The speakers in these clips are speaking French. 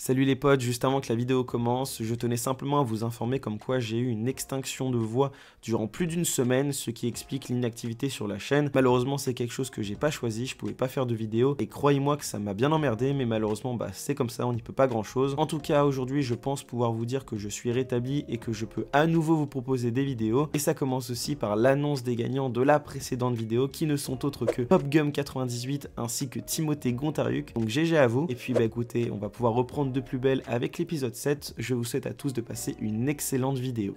Salut les potes, juste avant que la vidéo commence, je tenais simplement à vous informer comme quoi j'ai eu une extinction de voix durant plus d'une semaine, ce qui explique l'inactivité sur la chaîne. Malheureusement c'est quelque chose que j'ai pas choisi, je pouvais pas faire de vidéo et croyez-moi que ça m'a bien emmerdé mais malheureusement bah c'est comme ça, on n'y peut pas grand chose. En tout cas aujourd'hui je pense pouvoir vous dire que je suis rétabli et que je peux à nouveau vous proposer des vidéos et ça commence aussi par l'annonce des gagnants de la précédente vidéo qui ne sont autres que PopGum98 ainsi que Timothée Gontariuk, donc GG à vous et puis bah écoutez on va pouvoir reprendre de plus belle avec l'épisode 7. Je vous souhaite à tous de passer une excellente vidéo.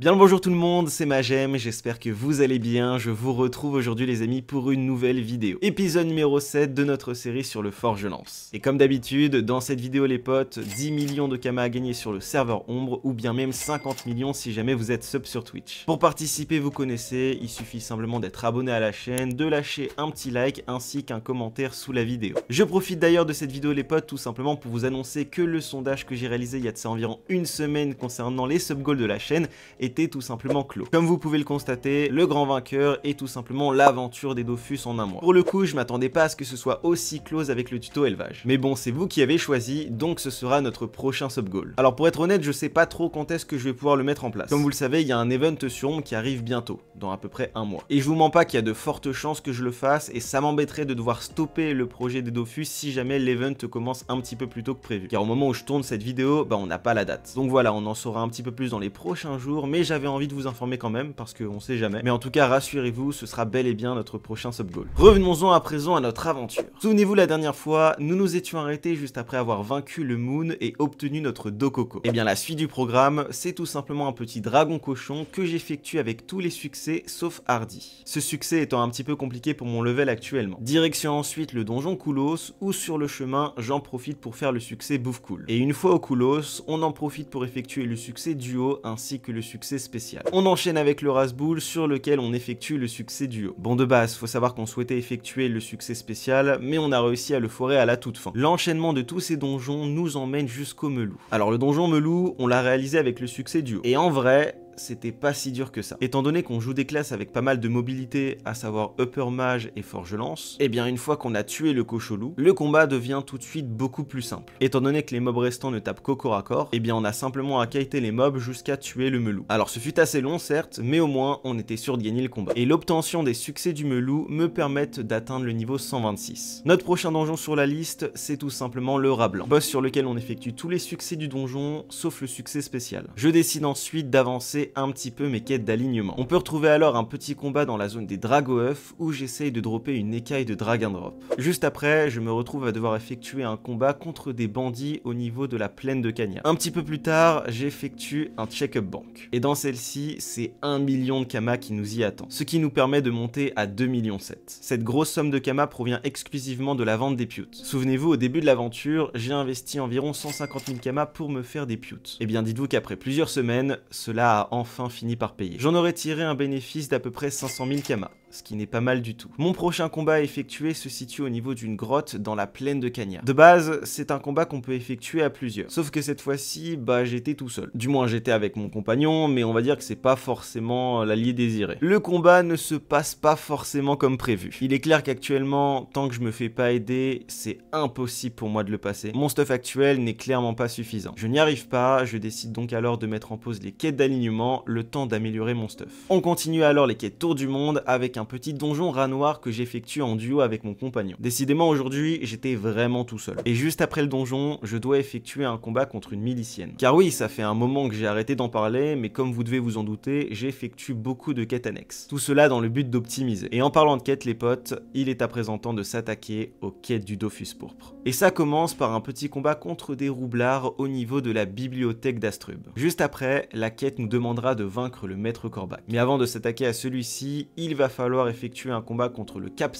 Bien le bonjour tout le monde, c'est Magem, j'espère que vous allez bien, je vous retrouve aujourd'hui les amis pour une nouvelle vidéo. Épisode numéro 7 de notre série sur le Forge Lance. Et comme d'habitude, dans cette vidéo les potes, 10 millions de camas à gagner sur le serveur ombre, ou bien même 50 millions si jamais vous êtes sub sur Twitch. Pour participer, vous connaissez, il suffit simplement d'être abonné à la chaîne, de lâcher un petit like, ainsi qu'un commentaire sous la vidéo. Je profite d'ailleurs de cette vidéo les potes, tout simplement pour vous annoncer que le sondage que j'ai réalisé il y a de ça environ une semaine concernant les sub-goals de la chaîne était tout simplement clos. Comme vous pouvez le constater, le grand vainqueur est tout simplement l'aventure des Dofus en un mois. Pour le coup, je m'attendais pas à ce que ce soit aussi close avec le tuto élevage. Mais bon, c'est vous qui avez choisi, donc ce sera notre prochain sub-goal. Alors pour être honnête, je sais pas trop quand est-ce que je vais pouvoir le mettre en place. Comme vous le savez, il y a un event sur mon qui arrive bientôt, dans à peu près un mois. Et je vous mens pas qu'il y a de fortes chances que je le fasse, et ça m'embêterait de devoir stopper le projet des Dofus si jamais l'event commence un petit peu plus tôt que prévu. Car au moment où je tourne cette vidéo, bah on n'a pas la date. Donc voilà, on en saura un petit peu plus dans les prochains jours, mais j'avais envie de vous informer quand même, parce qu'on sait jamais. Mais en tout cas, rassurez-vous, ce sera bel et bien notre prochain sub goal. Revenons-en à présent à notre aventure. Souvenez-vous, la dernière fois, nous nous étions arrêtés juste après avoir vaincu le Moon et obtenu notre Coco. Et eh bien, la suite du programme, c'est tout simplement un petit dragon cochon que j'effectue avec tous les succès sauf Hardy. Ce succès étant un petit peu compliqué pour mon level actuellement. Direction ensuite le donjon Koulos, où sur le chemin, j'en profite pour faire le succès Bouffe Cool. Et une fois au Koulos, on en profite pour effectuer le succès Duo ainsi que le succès spécial. On enchaîne avec le Rasboul sur lequel on effectue le succès duo. Bon de base, faut savoir qu'on souhaitait effectuer le succès spécial, mais on a réussi à le forer à la toute fin. L'enchaînement de tous ces donjons nous emmène jusqu'au Melou. Alors le donjon Melou, on l'a réalisé avec le succès duo. Et en vrai, c'était pas si dur que ça. Étant donné qu'on joue des classes avec pas mal de mobilité, à savoir Upper Mage et Forge Lance, et eh bien une fois qu'on a tué le Cocholou, le combat devient tout de suite beaucoup plus simple. Étant donné que les mobs restants ne tapent qu'au corps à corps, et eh bien on a simplement à kiter les mobs jusqu'à tuer le melou. Alors ce fut assez long certes, mais au moins on était sûr de gagner le combat. Et l'obtention des succès du melou me permettent d'atteindre le niveau 126. Notre prochain donjon sur la liste, c'est tout simplement le Rablan. boss sur lequel on effectue tous les succès du donjon, sauf le succès spécial. Je décide ensuite d'avancer un petit peu mes quêtes d'alignement. On peut retrouver alors un petit combat dans la zone des dragoëufs où j'essaye de dropper une écaille de drop. Juste après, je me retrouve à devoir effectuer un combat contre des bandits au niveau de la plaine de Kanya. Un petit peu plus tard, j'effectue un check-up bank. Et dans celle-ci, c'est 1 million de Kama qui nous y attend, ce qui nous permet de monter à 2 millions 7. Cette grosse somme de Kama provient exclusivement de la vente des pioutes. Souvenez-vous, au début de l'aventure, j'ai investi environ 150 000 Kama pour me faire des pioutes. Et eh bien dites-vous qu'après plusieurs semaines, cela a enfin fini par payer. J'en aurais tiré un bénéfice d'à peu près 500 000 kamas ce qui n'est pas mal du tout. Mon prochain combat à effectuer se situe au niveau d'une grotte dans la plaine de Cagna. De base, c'est un combat qu'on peut effectuer à plusieurs. Sauf que cette fois-ci, bah j'étais tout seul. Du moins j'étais avec mon compagnon, mais on va dire que c'est pas forcément l'allié désiré. Le combat ne se passe pas forcément comme prévu. Il est clair qu'actuellement, tant que je me fais pas aider, c'est impossible pour moi de le passer. Mon stuff actuel n'est clairement pas suffisant. Je n'y arrive pas, je décide donc alors de mettre en pause les quêtes d'alignement, le temps d'améliorer mon stuff. On continue alors les quêtes tour du monde avec un petit donjon rat noir que j'effectue en duo avec mon compagnon. Décidément aujourd'hui, j'étais vraiment tout seul. Et juste après le donjon, je dois effectuer un combat contre une milicienne. Car oui, ça fait un moment que j'ai arrêté d'en parler, mais comme vous devez vous en douter, j'effectue beaucoup de quêtes annexes. Tout cela dans le but d'optimiser. Et en parlant de quêtes les potes, il est à présent temps de s'attaquer aux quêtes du Dofus Pourpre. Et ça commence par un petit combat contre des roublards au niveau de la bibliothèque d'Astrub. Juste après, la quête nous demandera de vaincre le maître Corbac. Mais avant de s'attaquer à celui-ci, il va falloir effectuer un combat contre le Cap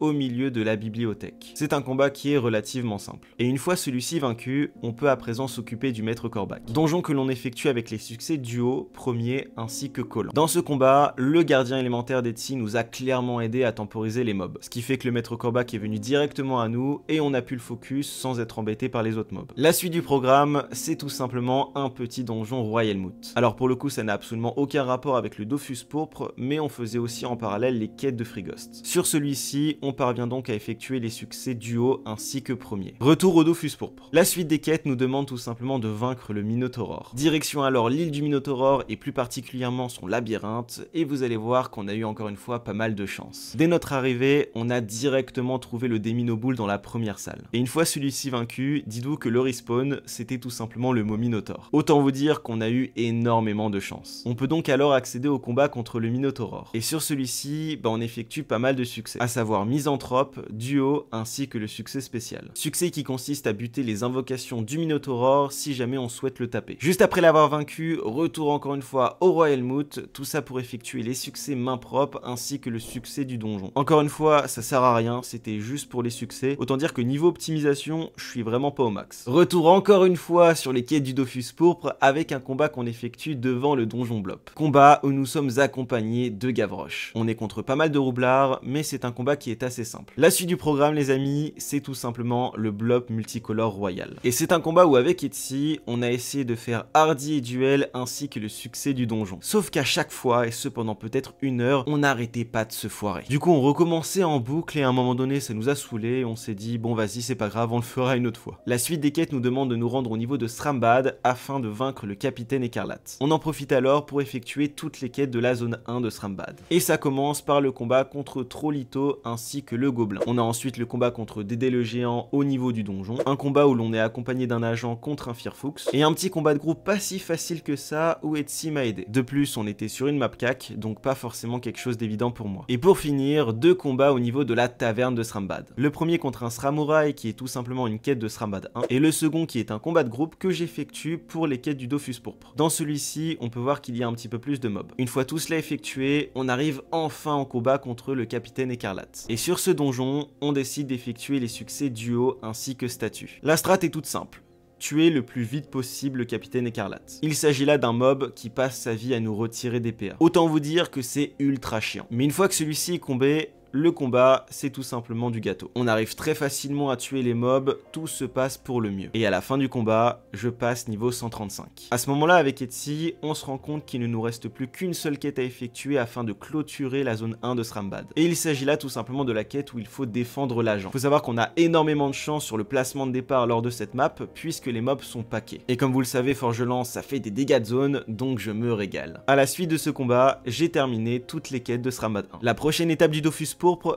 au milieu de la bibliothèque. C'est un combat qui est relativement simple. Et une fois celui-ci vaincu, on peut à présent s'occuper du Maître Corbac, donjon que l'on effectue avec les succès duo, premier ainsi que collant. Dans ce combat, le gardien élémentaire d'Etsy nous a clairement aidé à temporiser les mobs, ce qui fait que le Maître Corbac est venu directement à nous et on a pu le focus sans être embêté par les autres mobs. La suite du programme, c'est tout simplement un petit donjon Royal Moot. Alors pour le coup, ça n'a absolument aucun rapport avec le Dofus Pourpre, mais on faisait aussi en parallèle les quêtes de Frigost. Sur celui-ci, on parvient donc à effectuer les succès duo ainsi que premier. Retour au Dofus Pourpre. La suite des quêtes nous demande tout simplement de vaincre le Minotauror. Direction alors l'île du Minotauror et plus particulièrement son labyrinthe, et vous allez voir qu'on a eu encore une fois pas mal de chance. Dès notre arrivée, on a directement trouvé le Déminoboule dans la première salle. Et une fois celui-ci vaincu, dites-vous que le respawn, c'était tout simplement le mot Minotaur. Autant vous dire qu'on a eu énormément de chance. On peut donc alors accéder au combat contre le Minotauror. Et sur celui-ci, on bah, effectue pas mal de succès, à savoir Misanthrope, Duo ainsi que le succès spécial. Succès qui consiste à buter les invocations du Minotauror si jamais on souhaite le taper. Juste après l'avoir vaincu, retour encore une fois au Royal Helmut, tout ça pour effectuer les succès main propre ainsi que le succès du donjon. Encore une fois, ça sert à rien, c'était juste pour les succès, autant dire que niveau optimisation, je suis vraiment pas au max. Retour encore une fois sur les quêtes du Dofus Pourpre avec un combat qu'on effectue devant le donjon Blop. Combat où nous sommes accompagnés de Gavroche. On est contre pas mal de roublards, mais c'est un combat qui est assez simple. La suite du programme, les amis, c'est tout simplement le blob multicolore royal. Et c'est un combat où avec Etsy, on a essayé de faire Hardy et Duel ainsi que le succès du donjon. Sauf qu'à chaque fois, et ce pendant peut-être une heure, on n'arrêtait pas de se foirer. Du coup, on recommençait en boucle et à un moment donné, ça nous a saoulés, on s'est dit, bon vas-y, c'est pas grave, on le fera une autre fois. La suite des quêtes nous demande de nous rendre au niveau de Strambad afin de vaincre le capitaine écarlate. On en profite alors pour effectuer toutes les quêtes de la zone 1 de Srambad Et ça commence par le combat contre Trollito ainsi que le Gobelin. On a ensuite le combat contre Dédé le Géant au niveau du donjon, un combat où l'on est accompagné d'un agent contre un Firefox, et un petit combat de groupe pas si facile que ça où Etsy m'a aidé. De plus, on était sur une map cac, donc pas forcément quelque chose d'évident pour moi. Et pour finir, deux combats au niveau de la taverne de Srambad. Le premier contre un Sramouraï qui est tout simplement une quête de Srambad 1, et le second qui est un combat de groupe que j'effectue pour les quêtes du Dofus Pourpre. Dans celui-ci, on peut voir qu'il y a un petit peu plus de mobs. Une fois tout cela effectué, on arrive enfin fin en combat contre le capitaine écarlate. Et sur ce donjon, on décide d'effectuer les succès duo ainsi que statut. La strat est toute simple tuer le plus vite possible le capitaine écarlate. Il s'agit là d'un mob qui passe sa vie à nous retirer des PA. Autant vous dire que c'est ultra chiant. Mais une fois que celui-ci est combé, le combat, c'est tout simplement du gâteau. On arrive très facilement à tuer les mobs, tout se passe pour le mieux. Et à la fin du combat, je passe niveau 135. À ce moment-là, avec Etsy, on se rend compte qu'il ne nous reste plus qu'une seule quête à effectuer afin de clôturer la zone 1 de Srambad. Et il s'agit là tout simplement de la quête où il faut défendre l'agent. Faut savoir qu'on a énormément de chance sur le placement de départ lors de cette map, puisque les mobs sont paquets. Et comme vous le savez, lance, ça fait des dégâts de zone, donc je me régale. À la suite de ce combat, j'ai terminé toutes les quêtes de Srambad 1. La prochaine étape du Dofus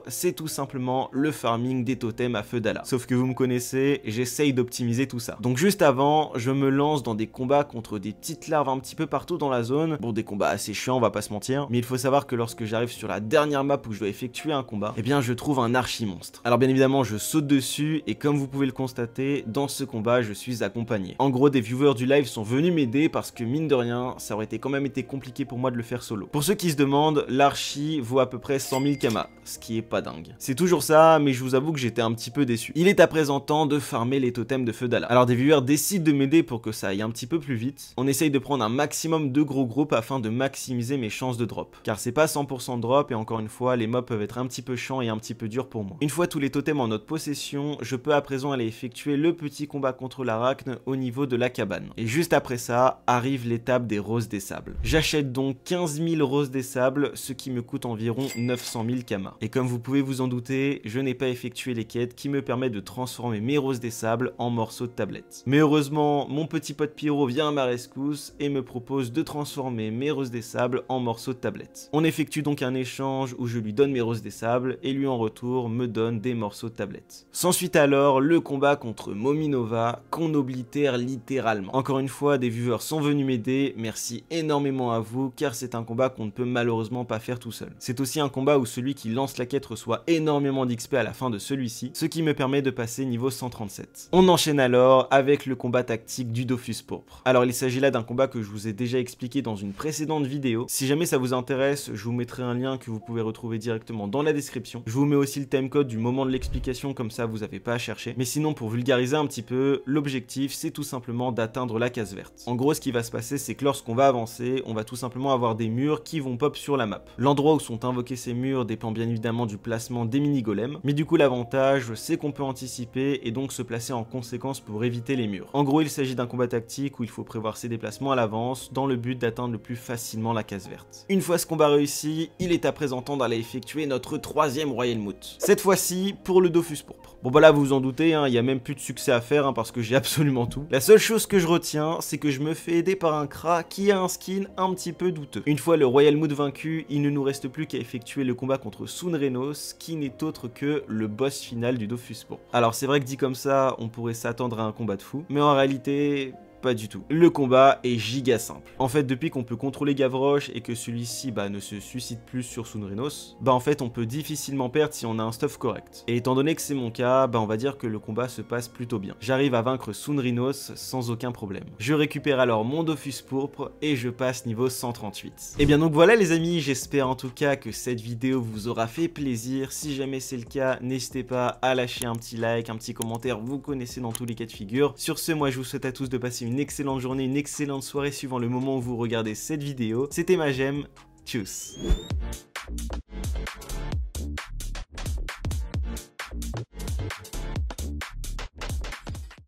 c'est tout simplement le farming des totems à feu d'Ala. Sauf que vous me connaissez, j'essaye d'optimiser tout ça. Donc juste avant, je me lance dans des combats contre des petites larves un petit peu partout dans la zone. Bon, des combats assez chiants, on va pas se mentir. Mais il faut savoir que lorsque j'arrive sur la dernière map où je dois effectuer un combat, eh bien je trouve un archi-monstre. Alors bien évidemment, je saute dessus et comme vous pouvez le constater, dans ce combat, je suis accompagné. En gros, des viewers du live sont venus m'aider parce que mine de rien, ça aurait été quand même été compliqué pour moi de le faire solo. Pour ceux qui se demandent, l'archi vaut à peu près 100 000 kamas, qui est pas dingue. C'est toujours ça, mais je vous avoue que j'étais un petit peu déçu. Il est à présent temps de farmer les totems de feu d'Ala. Alors des viewers décident de m'aider pour que ça aille un petit peu plus vite. On essaye de prendre un maximum de gros groupes afin de maximiser mes chances de drop. Car c'est pas 100% drop et encore une fois, les mobs peuvent être un petit peu chiants et un petit peu durs pour moi. Une fois tous les totems en notre possession, je peux à présent aller effectuer le petit combat contre l'arachne au niveau de la cabane. Et juste après ça, arrive l'étape des roses des sables. J'achète donc 15 000 roses des sables, ce qui me coûte environ 900 000 kamas et comme vous pouvez vous en douter, je n'ai pas effectué les quêtes qui me permettent de transformer mes roses des sables en morceaux de tablette. Mais heureusement, mon petit pote Pierrot vient à ma rescousse et me propose de transformer mes roses des sables en morceaux de tablette. On effectue donc un échange où je lui donne mes roses des sables et lui en retour me donne des morceaux de tablette. S'ensuit alors le combat contre Mominova qu'on oblitère littéralement. Encore une fois, des viewers sont venus m'aider, merci énormément à vous car c'est un combat qu'on ne peut malheureusement pas faire tout seul. C'est aussi un combat où celui qui lance la quête reçoit énormément d'XP à la fin de celui-ci, ce qui me permet de passer niveau 137. On enchaîne alors avec le combat tactique du Dofus Pourpre. Alors il s'agit là d'un combat que je vous ai déjà expliqué dans une précédente vidéo. Si jamais ça vous intéresse, je vous mettrai un lien que vous pouvez retrouver directement dans la description. Je vous mets aussi le timecode du moment de l'explication, comme ça vous n'avez pas à chercher. Mais sinon, pour vulgariser un petit peu, l'objectif c'est tout simplement d'atteindre la case verte. En gros, ce qui va se passer, c'est que lorsqu'on va avancer, on va tout simplement avoir des murs qui vont pop sur la map. L'endroit où sont invoqués ces murs dépend bien évidemment évidemment du placement des mini-golems, mais du coup l'avantage c'est qu'on peut anticiper et donc se placer en conséquence pour éviter les murs. En gros il s'agit d'un combat tactique où il faut prévoir ses déplacements à l'avance dans le but d'atteindre le plus facilement la case verte. Une fois ce combat réussi, il est à présent temps d'aller effectuer notre troisième Royal Moot. Cette fois-ci pour le Dofus Pourpre. Bon bah là vous vous en doutez, hein, il n'y a même plus de succès à faire hein, parce que j'ai absolument tout. La seule chose que je retiens, c'est que je me fais aider par un Kra qui a un skin un petit peu douteux. Une fois le Royal Mood vaincu, il ne nous reste plus qu'à effectuer le combat contre Sun Reynos, qui n'est autre que le boss final du Dofus. Bon. Alors c'est vrai que dit comme ça, on pourrait s'attendre à un combat de fou, mais en réalité, pas du tout. Le combat est giga simple. En fait, depuis qu'on peut contrôler Gavroche et que celui-ci bah, ne se suicide plus sur Sunrinos, bah en fait on peut difficilement perdre si on a un stuff correct. Et étant donné que c'est mon cas, bah, on va dire que le combat se passe plutôt bien. J'arrive à vaincre Sunrinos sans aucun problème. Je récupère alors mon Dofus pourpre et je passe niveau 138. Et eh bien donc voilà les amis, j'espère en tout cas que cette vidéo vous aura fait plaisir. Si jamais c'est le cas, n'hésitez pas à lâcher un petit like, un petit commentaire, vous connaissez dans tous les cas de figure. Sur ce, moi je vous souhaite à tous de passer une une excellente journée, une excellente soirée suivant le moment où vous regardez cette vidéo. C'était ma Magem, tchuss